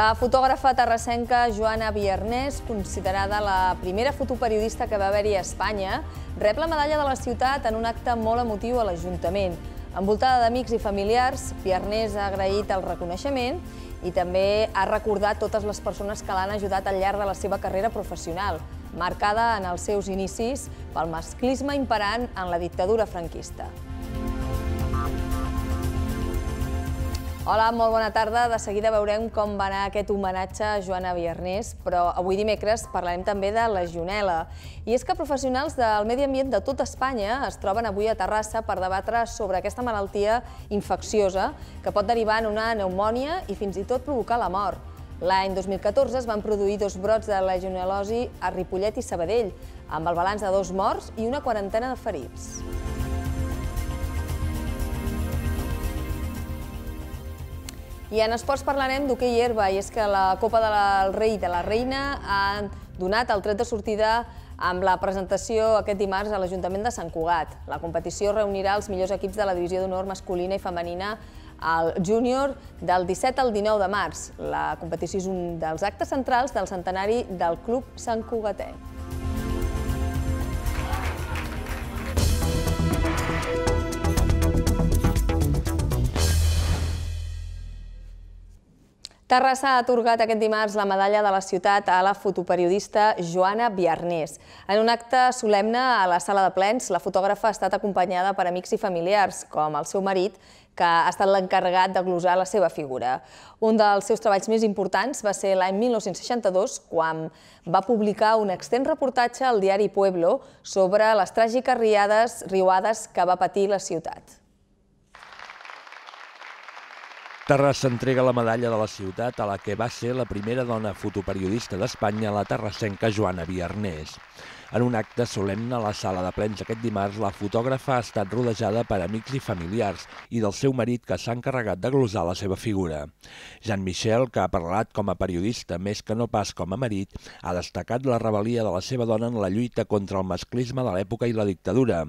La fotògrafa terrassenca Joana Viernès, considerada la primera fotoperiodista que va haver-hi a Espanya, rep la medalla de la ciutat en un acte molt emotiu a l'Ajuntament. Envoltada d'amics i familiars, Viernès ha agraït el reconeixement i també ha recordat totes les persones que l'han ajudat al llarg de la seva carrera professional, marcada en els seus inicis pel masclisme imperant en la dictadura franquista. Hola, molt bona tarda. De seguida veurem com va anar aquest homenatge a Joana Viernés, però avui dimecres parlarem també de la Junela. I és que professionals del medi ambient de tot Espanya es troben avui a Terrassa per debatre sobre aquesta malaltia infecciosa que pot derivar en una pneumònia i fins i tot provocar la mort. L'any 2014 es van produir dos brots de junelosi a Ripollet i Sabadell, amb el balanç de dos morts i una quarantena de ferits. I en esports parlarem d'hoquei herba, i és que la Copa del Rei de la Reina han donat el tret de sortida amb la presentació aquest dimarts a l'Ajuntament de Sant Cugat. La competició reunirà els millors equips de la divisió d'honor masculina i femenina al júnior del 17 al 19 de març. La competició és un dels actes centrals del centenari del Club Sant Cugatenc. Terrassa ha atorgat aquest dimarts la medalla de la ciutat a la fotoperiodista Joana Biarnés. En un acte solemne a la sala de plens, la fotògrafa ha estat acompanyada per amics i familiars, com el seu marit, que ha estat l'encarregat de glosar la seva figura. Un dels seus treballs més importants va ser l'any 1962, quan va publicar un extens reportatge al diari Pueblo sobre les tràgiques riades, riuades que va patir la ciutat. Terrassa entrega la medalla de la ciutat a la que va ser la primera dona fotoperiodista d'Espanya, la terrassenca Joana Viarnés. En un acte solemne a la sala de plens aquest dimarts, la fotògrafa ha estat rodejada per amics i familiars i del seu marit que s'ha encarregat de glosar la seva figura. Jean Michel, que ha parlat com a periodista més que no pas com a marit, ha destacat la rebel·lia de la seva dona en la lluita contra el masclisme de l'època i la dictadura.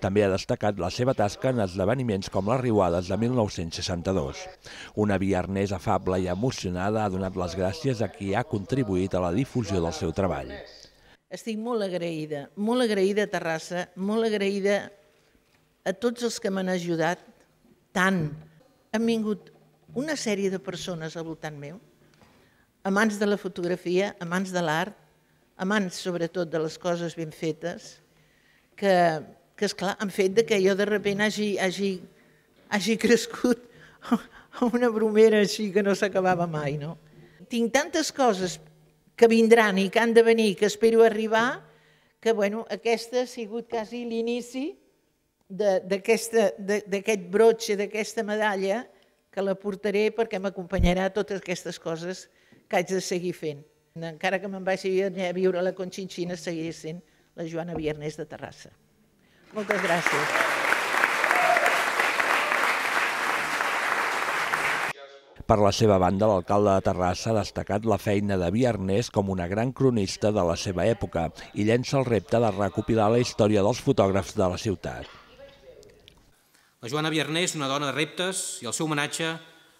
També ha destacat la seva tasca en esdeveniments com les riuades de 1962. Una viarnès afable i emocionada ha donat les gràcies a qui ha contribuït a la difusió del seu treball. Estic molt agraïda, molt agraïda a Terrassa, molt agraïda a tots els que m'han ajudat tant. Han vingut una sèrie de persones al voltant meu, amants de la fotografia, amants de l'art, amants sobretot de les coses ben fetes, que, que esclar, han fet de que jo de sobte hagi, hagi, hagi crescut una bromera així que no s'acabava mai, no? Tinc tantes coses que vindran i que han de venir que espero arribar, que bueno, aquesta ha sigut quasi l'inici d'aquest brotxe, d'aquesta medalla, que la portaré perquè m'acompanyarà a totes aquestes coses que haig de seguir fent. Encara que me'n vaig a viure a la Conchinchina, seguiré sent la Joana Viernes de Terrassa. Moltes gràcies. Per la seva banda, l'alcalde de Terrassa ha destacat la feina de Viernes com una gran cronista de la seva època i llença el repte de recopilar la història dels fotògrafs de la ciutat. La Joana Viarnés, una dona de reptes, i el seu homenatge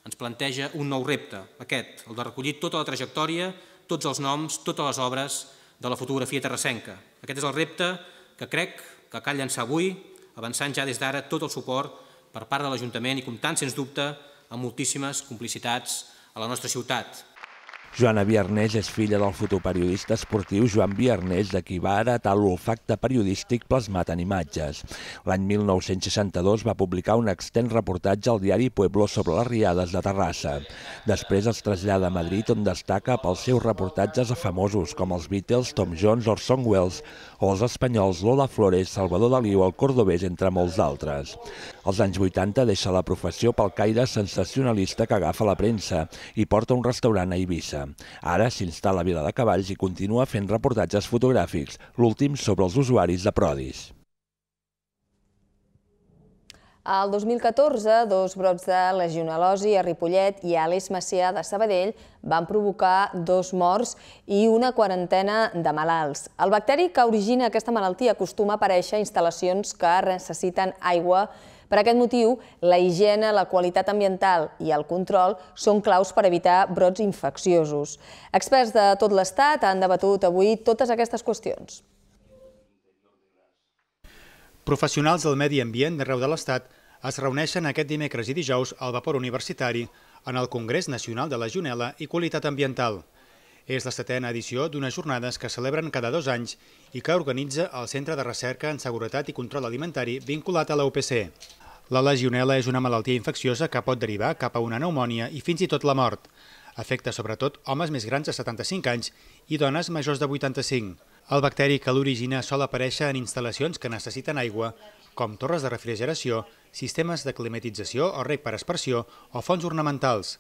ens planteja un nou repte, aquest, el de recollir tota la trajectòria, tots els noms, totes les obres de la fotografia terrassenca. Aquest és el repte que crec que cal llançar avui, avançant ja des d'ara tot el suport per part de l'Ajuntament i comptant, sens dubte, amb moltíssimes complicitats a la nostra ciutat. Joana Viarnés és filla del fotoperiodista esportiu Joan Viarnés, de qui va heretar l'olfacte periodístic plasmat en imatges. L'any 1962 va publicar un extens reportatge al diari Pueblo sobre les riades de Terrassa. Després es trasllada a Madrid, on destaca pels seus reportatges a famosos com els Beatles, Tom Jones, Orson Welles o els espanyols Lola Flores, Salvador Dalí o el cordobès, entre molts altres. Als anys 80 deixa la professió pel caire sensacionalista que agafa la premsa i porta un restaurant a Eivissa. Ara s'instal·la a Vila de Cavalls i continua fent reportatges fotogràfics, l'últim sobre els usuaris de Prodis. El 2014, dos brots de legionalosi a Ripollet i a l'Eix Macià de Sabadell van provocar dos morts i una quarantena de malalts. El bacteri que origina aquesta malaltia acostuma a aparèixer a instal·lacions que necessiten aigua i per aquest motiu, la higiene, la qualitat ambiental i el control són claus per evitar brots infecciosos. Experts de tot l'Estat han debatut avui totes aquestes qüestions. Professionals del medi ambient d'arreu de l'Estat es reuneixen aquest dimecres i dijous al Vapor Universitari en el Congrés Nacional de la Junela i Qualitat Ambiental. És la setena edició d'unes jornades que celebren cada dos anys i que organitza el Centre de Recerca en Seguretat i Control Alimentari vinculat a l'UPC. La legionela és una malaltia infecciosa que pot derivar cap a una pneumònia i fins i tot la mort. Afecta sobretot homes més grans de 75 anys i dones majors de 85. El bacteri que l'origina sol aparèixer en instal·lacions que necessiten aigua, com torres de refrigeració, sistemes de climatització o rec per aspersió o fonts ornamentals.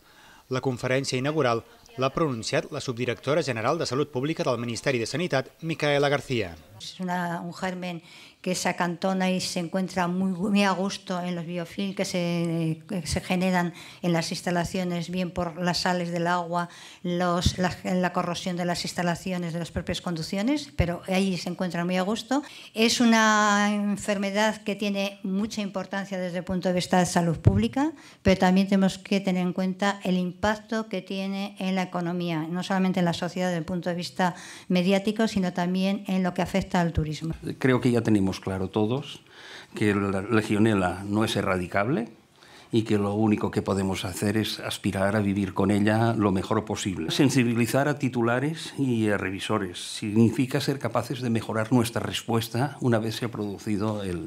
La conferència inaugural l'ha pronunciat la subdirectora general de Salut Pública del Ministeri de Sanitat, Micaela García. És una, un germen que se acantona y se encuentra muy, muy a gusto en los biofilms que se, se, generan en las instalaciones, bien por las sales del agua, los, la, la, corrosión de las instalaciones, de las propias conducciones, pero ahí se encuentra muy a gusto. Es una enfermedad que tiene mucha importancia desde el punto de vista de salud pública, pero también tenemos que tener en cuenta el impacto que tiene en la economía, no solamente en la sociedad desde el punto de vista mediático, sino también en lo que afecta al turismo. Creo que ya tenemos claro todos que la legionela no es erradicable y que lo único que podemos hacer es aspirar a vivir con ella lo mejor posible. Sensibilizar a titulares y a revisores significa ser capaces de mejorar nuestra respuesta una vez se ha producido el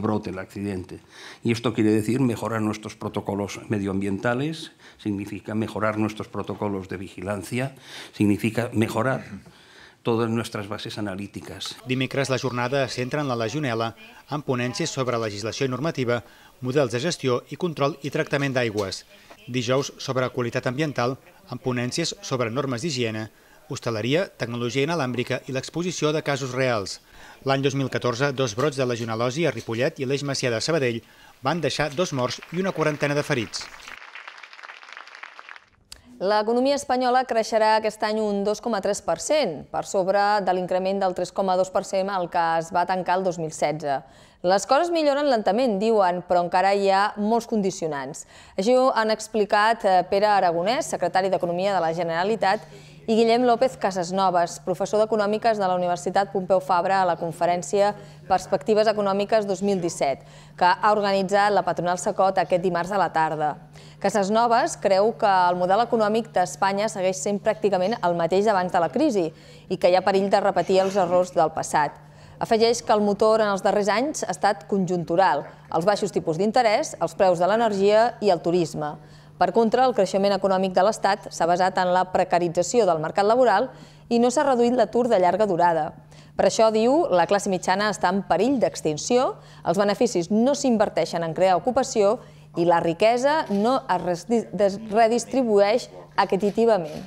brote, el accidente. Y esto quiere decir mejorar nuestros protocolos medioambientales, significa mejorar nuestros protocolos de vigilancia, significa mejorar les nostres bases analítiques. Dimecres la jornada es centra en la legionela amb ponències sobre legislació i normativa, models de gestió i control i tractament d'aigües. Dijous sobre qualitat ambiental amb ponències sobre normes d'higiene, hostaleria, tecnologia inalàmbrica i l'exposició de casos reals. L'any 2014, dos brots de legionelosi a Ripollet i l'Eix Macià de Sabadell van deixar dos morts i una quarantena de ferits. L'economia espanyola creixerà aquest any un 2,3%, per sobre de l'increment del 3,2% al que es va tancar el 2016. Les coses milloren lentament, diuen, però encara hi ha molts condicionants. Així ho han explicat eh, Pere Aragonès, secretari d'Economia de la Generalitat, i Guillem López Casasnovas, professor d'Econòmiques de la Universitat Pompeu Fabra a la conferència Perspectives Econòmiques 2017, que ha organitzat la patronal Sacot aquest dimarts a la tarda. Casasnovas creu que el model econòmic d'Espanya segueix sent pràcticament el mateix abans de la crisi i que hi ha perill de repetir els errors del passat. Afegeix que el motor en els darrers anys ha estat conjuntural, els baixos tipus d'interès, els preus de l'energia i el turisme. Per contra, el creixement econòmic de l'Estat s'ha basat en la precarització del mercat laboral i no s'ha reduït l'atur de llarga durada. Per això, diu, la classe mitjana està en perill d'extinció, els beneficis no s'inverteixen en crear ocupació i la riquesa no es redistribueix equitativament.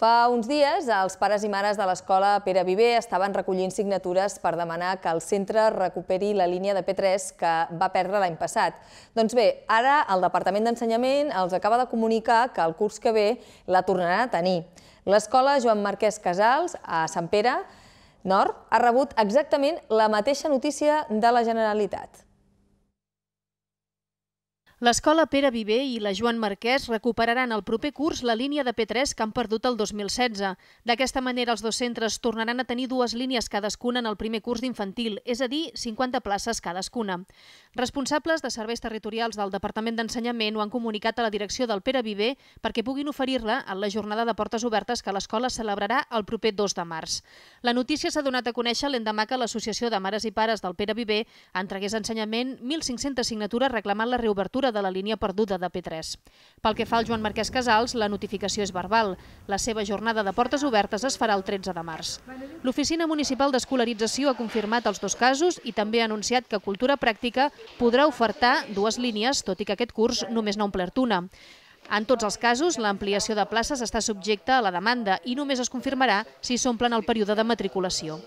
Fa uns dies, els pares i mares de l'escola Pere Viver estaven recollint signatures per demanar que el centre recuperi la línia de P3 que va perdre l'any passat. Doncs bé, ara el Departament d'Ensenyament els acaba de comunicar que el curs que ve la tornarà a tenir. L'escola Joan Marquès Casals, a Sant Pere Nord, ha rebut exactament la mateixa notícia de la Generalitat. L'escola Pere Viver i la Joan Marquès recuperaran el proper curs la línia de P3 que han perdut el 2016. D'aquesta manera, els dos centres tornaran a tenir dues línies cadascuna en el primer curs d'infantil, és a dir, 50 places cadascuna. Responsables de serveis territorials del Departament d'Ensenyament ho han comunicat a la direcció del Pere Viver perquè puguin oferir-la en la jornada de portes obertes que l'escola celebrarà el proper 2 de març. La notícia s'ha donat a conèixer l'endemà que l'Associació de Mares i Pares del Pere Viver entregués a ensenyament 1.500 signatures reclamant la reobertura de la línia perduda de P3. Pel que fa al Joan Marquès Casals, la notificació és verbal. La seva jornada de portes obertes es farà el 13 de març. L'Oficina Municipal d'Escolarització ha confirmat els dos casos i també ha anunciat que Cultura Pràctica podrà ofertar dues línies, tot i que aquest curs només n'ha omplert una. En tots els casos, l'ampliació de places està subjecta a la demanda i només es confirmarà si s'omplen el període de matriculació.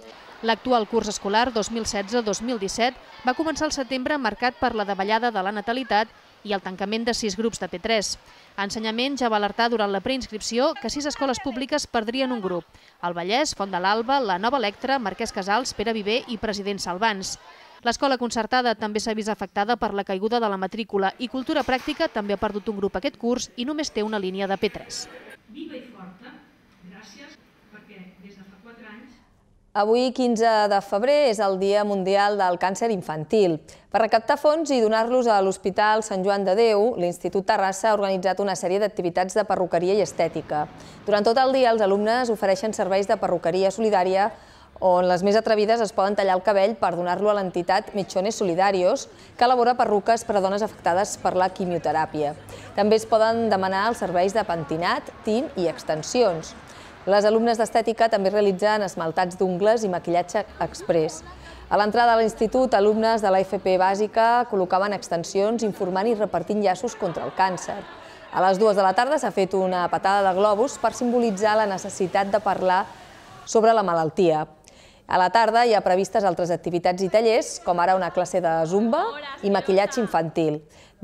L'actual curs escolar 2016-2017 va començar el setembre marcat per la davallada de la natalitat i el tancament de sis grups de P3. Ensenyament ja va alertar durant la preinscripció que sis escoles públiques perdrien un grup. El Vallès, Font de l'Alba, la Nova Electra, Marquès Casals, Pere Viver i President Salvans. L'escola concertada també s'ha vist afectada per la caiguda de la matrícula i Cultura Pràctica també ha perdut un grup aquest curs i només té una línia de P3. Viva i forta, gràcies, perquè des de fa 4 anys Avui, 15 de febrer, és el Dia Mundial del Càncer Infantil. Per recaptar fons i donar-los a l'Hospital Sant Joan de Déu, l'Institut Terrassa ha organitzat una sèrie d'activitats de perruqueria i estètica. Durant tot el dia, els alumnes ofereixen serveis de perruqueria solidària on les més atrevides es poden tallar el cabell per donar-lo a l'entitat Mitjones Solidarios, que elabora perruques per a dones afectades per la quimioteràpia. També es poden demanar els serveis de pentinat, tint i extensions. Les alumnes d'estètica també realitzen esmaltats d'ungles i maquillatge express. A l'entrada de l'institut, alumnes de l'AFP bàsica col·locaven extensions informant i repartint llaços contra el càncer. A les dues de la tarda s'ha fet una patada de globus per simbolitzar la necessitat de parlar sobre la malaltia, a la tarda hi ha previstes altres activitats i tallers, com ara una classe de zumba i maquillatge infantil.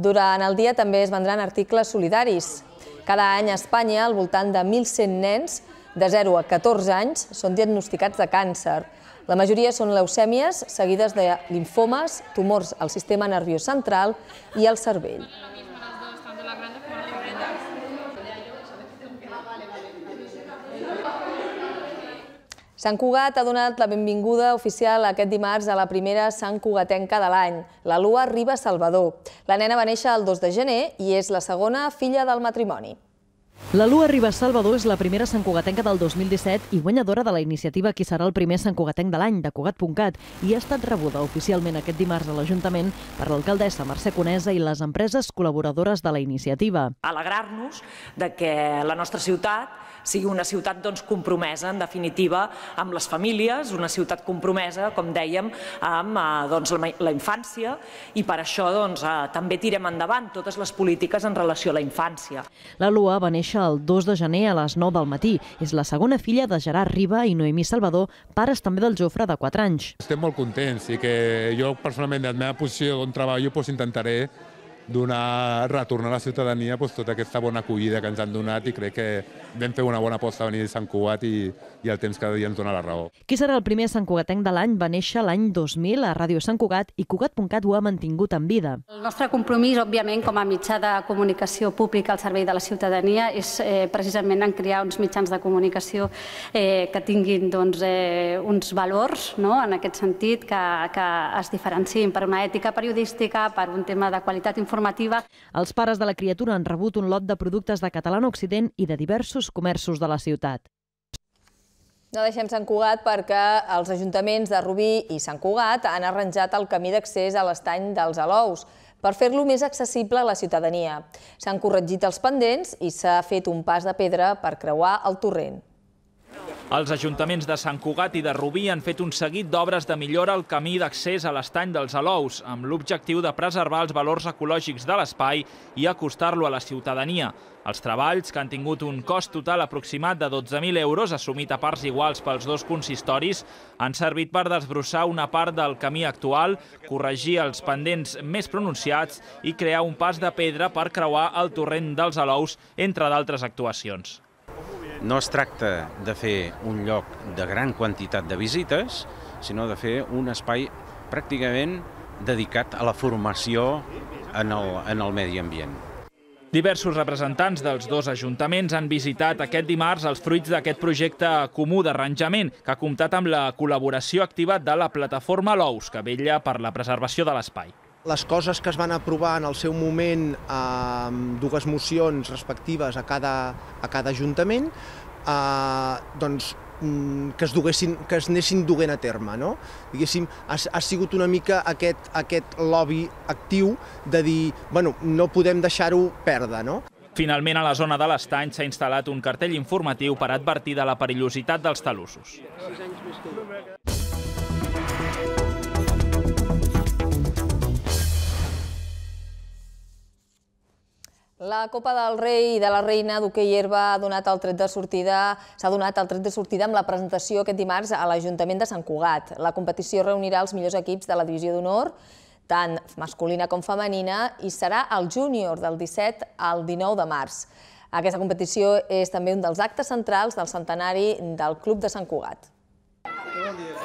Durant el dia també es vendran articles solidaris. Cada any a Espanya, al voltant de 1.100 nens de 0 a 14 anys són diagnosticats de càncer. La majoria són leucèmies, seguides de linfomes, tumors al sistema nerviós central i al cervell. Sant Cugat ha donat la benvinguda oficial aquest dimarts a la primera Sant Cugatenca de l'any, la Lua Riba Salvador. La nena va néixer el 2 de gener i és la segona filla del matrimoni. La Lua Arriba Salvador és la primera santcugatenca del 2017 i guanyadora de la iniciativa Qui serà el primer santcugatenc de l'any de Cugat.cat i ha estat rebuda oficialment aquest dimarts a l'Ajuntament per l'alcaldessa Mercè Conesa i les empreses col·laboradores de la iniciativa. Alegrar-nos de que la nostra ciutat sigui una ciutat doncs, compromesa, en definitiva, amb les famílies, una ciutat compromesa, com dèiem, amb eh, doncs, la infància i per això doncs, eh, també tirem endavant totes les polítiques en relació a la infància. La Lua va néixer néixer el 2 de gener a les 9 del matí. És la segona filla de Gerard Riba i Noemí Salvador, pares també del Jofre de 4 anys. Estem molt contents i que jo personalment, de la meva posició on treballo, pues, intentaré donar, retornar a la ciutadania pues, tota aquesta bona acollida que ens han donat i crec que vam fer una bona aposta a venir a Sant Cugat i, i el temps cada dia ens dona la raó. Qui serà el primer Sant Cugatenc de l'any va néixer l'any 2000 a Ràdio Sant Cugat i Cugat.cat ho ha mantingut en vida. El nostre compromís, òbviament, com a mitjà de comunicació pública al servei de la ciutadania és eh, precisament en crear uns mitjans de comunicació eh, que tinguin doncs, eh, uns valors, no? en aquest sentit, que, que es diferenciïn per una ètica periodística, per un tema de qualitat informativa. Els pares de la criatura han rebut un lot de productes de Catalana Occident i de diversos comerços de la ciutat. No deixem Sant Cugat perquè els ajuntaments de Rubí i Sant Cugat han arranjat el camí d'accés a l'estany dels Alous per fer-lo més accessible a la ciutadania. S'han corregit els pendents i s'ha fet un pas de pedra per creuar el torrent. Els ajuntaments de Sant Cugat i de Rubí han fet un seguit d'obres de millora al camí d'accés a l'estany dels Alous, amb l'objectiu de preservar els valors ecològics de l'espai i acostar-lo a la ciutadania. Els treballs, que han tingut un cost total aproximat de 12.000 euros, assumit a parts iguals pels dos consistoris, han servit per desbrossar una part del camí actual, corregir els pendents més pronunciats i crear un pas de pedra per creuar el torrent dels Alous, entre d'altres actuacions. No es tracta de fer un lloc de gran quantitat de visites, sinó de fer un espai pràcticament dedicat a la formació en el, en el medi ambient. Diversos representants dels dos ajuntaments han visitat aquest dimarts els fruits d'aquest projecte comú d'arranjament, que ha comptat amb la col·laboració activa de la plataforma LOUS, que vetlla per la preservació de l'espai. Les coses que es van aprovar en el seu moment amb eh, dues mocions respectives a cada, a cada ajuntament, eh, doncs mm, que es, duguessin, que es anessin duguent a terme. No? Diguéssim, ha, ha sigut una mica aquest, aquest lobby actiu de dir bueno, no podem deixar-ho perdre. No? Finalment, a la zona de l'estany s'ha instal·lat un cartell informatiu per advertir de la perillositat dels talussos. La Copa del Rei i de la Reina d'Hockey Herba ha donat el tret de sortida s'ha donat el tret de sortida amb la presentació aquest dimarts a l'Ajuntament de Sant Cugat. La competició reunirà els millors equips de la Divisió d'Honor, tant masculina com femenina, i serà el júnior del 17 al 19 de març. Aquesta competició és també un dels actes centrals del centenari del Club de Sant Cugat. Bon dia.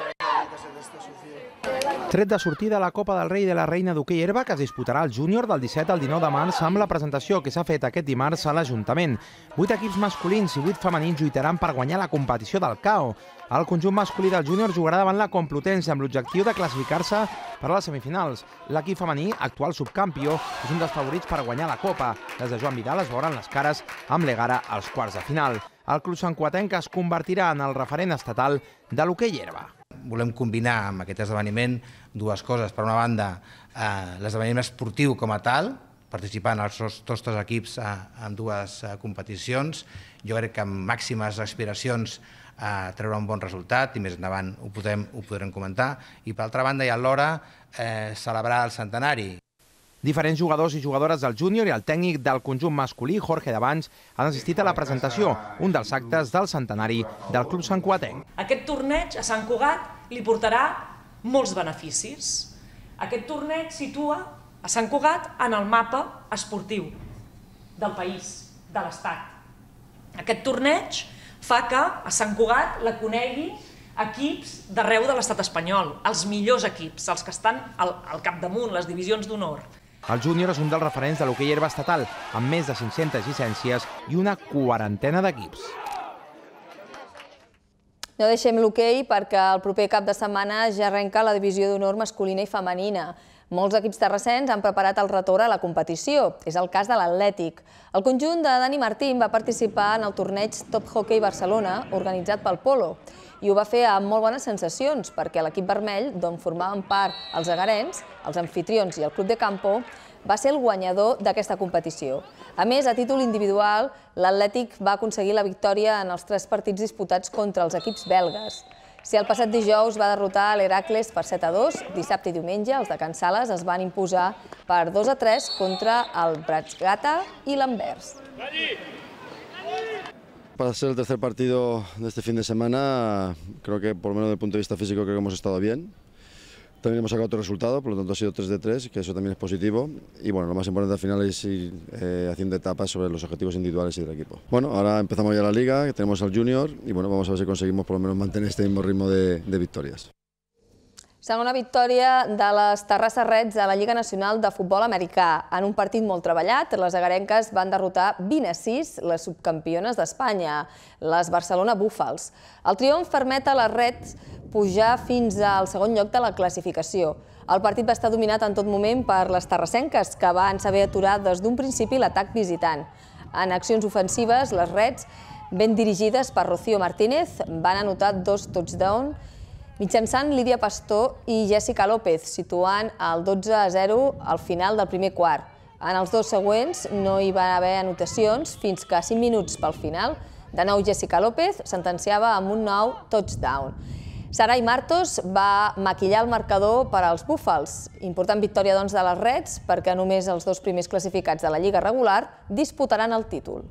Tret de sortida de la Copa del Rei de la Reina d'Hockey Herba que es disputarà el júnior del 17 al 19 de març amb la presentació que s'ha fet aquest dimarts a l'Ajuntament. Vuit equips masculins i vuit femenins lluitaran per guanyar la competició del CAO. El conjunt masculí del júnior jugarà davant la Complutense amb l'objectiu de classificar-se per a les semifinals. L'equip femení, actual subcampió, és un dels favorits per guanyar la Copa. Des de Joan Vidal es veuran les cares amb l'Egara als quarts de final. El club Sant Quatenca es convertirà en el referent estatal de l'hoquei herba. Volem combinar amb aquest esdeveniment dues coses. Per una banda, eh, l'esdeveniment esportiu com a tal, participant els tots dos equips eh, en dues eh, competicions. Jo crec que amb màximes aspiracions a eh, treure un bon resultat i més endavant ho podrem, ho podrem comentar. I per altra banda, i alhora, eh, celebrar el centenari. Diferents jugadors i jugadores del júnior i el tècnic del conjunt masculí, Jorge Davans, han assistit a la presentació, un dels actes del centenari del Club Sant Cuatenc. Aquest torneig a Sant Cugat li portarà molts beneficis. Aquest torneig situa a Sant Cugat en el mapa esportiu del país, de l'Estat. Aquest torneig fa que a Sant Cugat la conegui equips d'arreu de l'estat espanyol, els millors equips, els que estan al, al capdamunt, les divisions d'honor. El júnior és un dels referents de l'hoquei herba estatal, amb més de 500 llicències i una quarantena d'equips. No deixem l'hoquei perquè el proper cap de setmana ja arrenca la divisió d'honor masculina i femenina. Molts equips terrassens han preparat el retorn a la competició. És el cas de l'Atlètic. El conjunt de Dani Martín va participar en el torneig Top Hockey Barcelona, organitzat pel Polo, i ho va fer amb molt bones sensacions, perquè l'equip vermell, d'on formaven part els agarens, els anfitrions i el club de campo, va ser el guanyador d'aquesta competició. A més, a títol individual, l'Atlètic va aconseguir la victòria en els tres partits disputats contra els equips belgues. Si el passat dijous va derrotar l'Heracles per 7 a 2, dissabte i diumenge els de Can Sales es van imposar per 2 a 3 contra el Bratsgata i l'Anvers. Para ser el tercer partido de este fin de semana, creo que por lo menos desde el punto de vista físico creo que hemos estado bien. También hemos sacado otro resultado, por lo tanto ha sido 3 de 3, que eso también es positivo. Y bueno, lo más importante al final es ir eh, haciendo etapas sobre los objetivos individuales y del equipo. Bueno, ahora empezamos ya la liga, tenemos al junior y bueno, vamos a ver si conseguimos por lo menos mantener este mismo ritmo de, de victorias. Segona victòria de les Terrasses Reds a la Lliga Nacional de Futbol Americà. En un partit molt treballat, les agarenques van derrotar 20 a 6 les subcampiones d'Espanya, les Barcelona Búfals. El triomf permet a les Reds pujar fins al segon lloc de la classificació. El partit va estar dominat en tot moment per les terrassenques, que van saber aturar des d'un principi l'atac visitant. En accions ofensives, les Reds, ben dirigides per Rocío Martínez, van anotar dos touchdowns mitjançant Lídia Pastor i Jessica López, situant el 12 a 0 al final del primer quart. En els dos següents no hi va haver anotacions fins que 5 minuts pel final, de nou Jessica López sentenciava amb un nou touchdown. Sarai Martos va maquillar el marcador per als Búfals. Important victòria doncs, de les Reds perquè només els dos primers classificats de la Lliga regular disputaran el títol.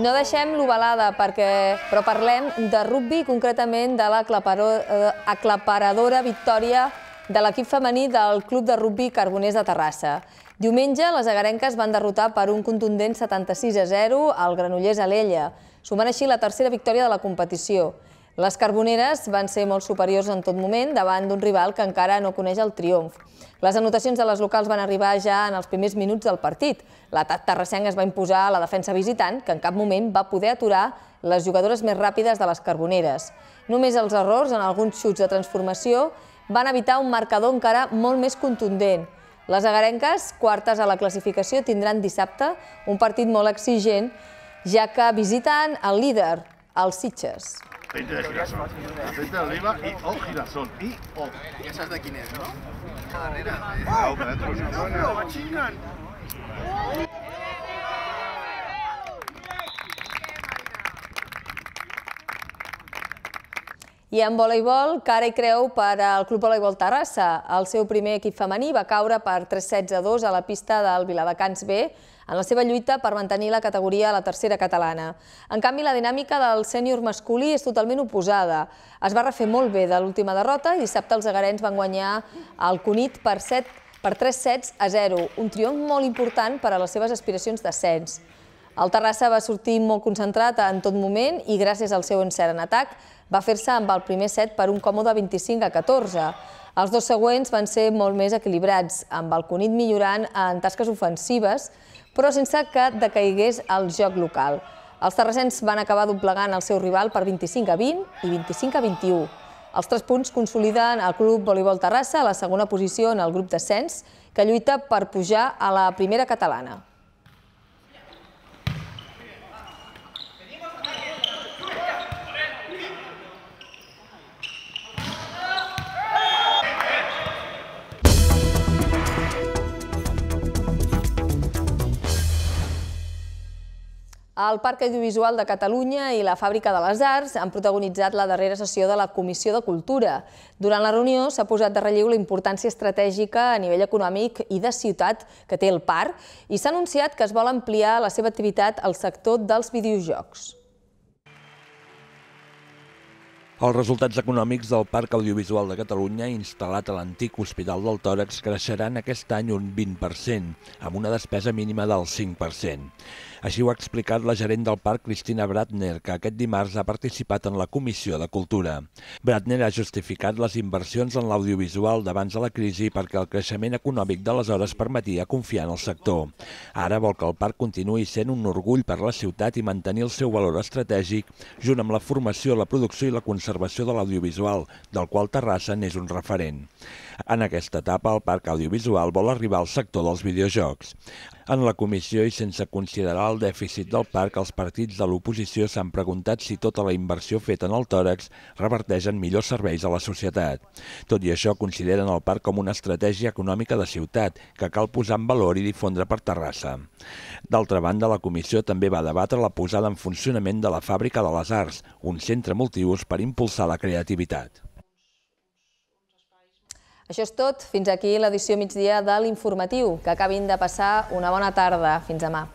No deixem l'ovalada, perquè... però parlem de rugby, concretament de l'aclaparadora eh, victòria de l'equip femení del Club de Rugby Carboners de Terrassa. Diumenge, les agarenques van derrotar per un contundent 76 a 0 al Granollers a l'Ella, sumant així la tercera victòria de la competició. Les carboneres van ser molt superiors en tot moment davant d'un rival que encara no coneix el triomf. Les anotacions de les locals van arribar ja en els primers minuts del partit. L'atac terrassenc es va imposar a la defensa visitant, que en cap moment va poder aturar les jugadores més ràpides de les carboneres. Només els errors en alguns xuts de transformació van evitar un marcador encara molt més contundent. Les agarenques, quartes a la classificació, tindran dissabte un partit molt exigent, ja que visiten el líder, els Sitges. Aceite de girasol. Aceite de y o girasol. Y o. ¿Y esa de quién es, no? ¡Oh! ¡No, no! no machinan! I en voleibol, cara i creu per al Club Voleibol Terrassa. El seu primer equip femení va caure per 3-16-2 a la pista del Viladecans B en la seva lluita per mantenir la categoria a la tercera catalana. En canvi, la dinàmica del sènior masculí és totalment oposada. Es va refer molt bé de l'última derrota i dissabte els agarens van guanyar el Cunit per 7 per 3 sets a 0, un triomf molt important per a les seves aspiracions d'ascens. El Terrassa va sortir molt concentrat en tot moment i gràcies al seu encert en atac va fer-se amb el primer set per un còmode 25 a 14. Els dos següents van ser molt més equilibrats, amb el Cunit millorant en tasques ofensives, però sense que decaigués el joc local. Els terrasens van acabar doblegant el seu rival per 25 a 20 i 25 a 21. Els tres punts consoliden el club voleibol Terrassa a la segona posició en el grup d'ascens, que lluita per pujar a la primera catalana. El Parc Audiovisual de Catalunya i la Fàbrica de les Arts han protagonitzat la darrera sessió de la Comissió de Cultura. Durant la reunió s'ha posat de relleu la importància estratègica a nivell econòmic i de ciutat que té el parc i s'ha anunciat que es vol ampliar la seva activitat al sector dels videojocs. Els resultats econòmics del Parc Audiovisual de Catalunya, instal·lat a l'antic Hospital del Tòrax, creixeran aquest any un 20%, amb una despesa mínima del 5%. Així ho ha explicat la gerent del parc, Cristina Bratner, que aquest dimarts ha participat en la Comissió de Cultura. Bratner ha justificat les inversions en l'audiovisual d'abans de la crisi perquè el creixement econòmic d'aleshores permetia confiar en el sector. Ara vol que el parc continuï sent un orgull per la ciutat i mantenir el seu valor estratègic, junt amb la formació, la producció i la conservació de l'audiovisual, del qual Terrassa n'és un referent. En aquesta etapa, el parc audiovisual vol arribar al sector dels videojocs. En la comissió i sense considerar el dèficit del parc, els partits de l'oposició s'han preguntat si tota la inversió feta en el tòrax reverteix en millors serveis a la societat. Tot i això, consideren el parc com una estratègia econòmica de ciutat que cal posar en valor i difondre per Terrassa. D'altra banda, la comissió també va debatre la posada en funcionament de la Fàbrica de les Arts, un centre multiús per impulsar la creativitat. Això és tot. Fins aquí l'edició migdia de l'informatiu. Que acabin de passar una bona tarda. Fins demà.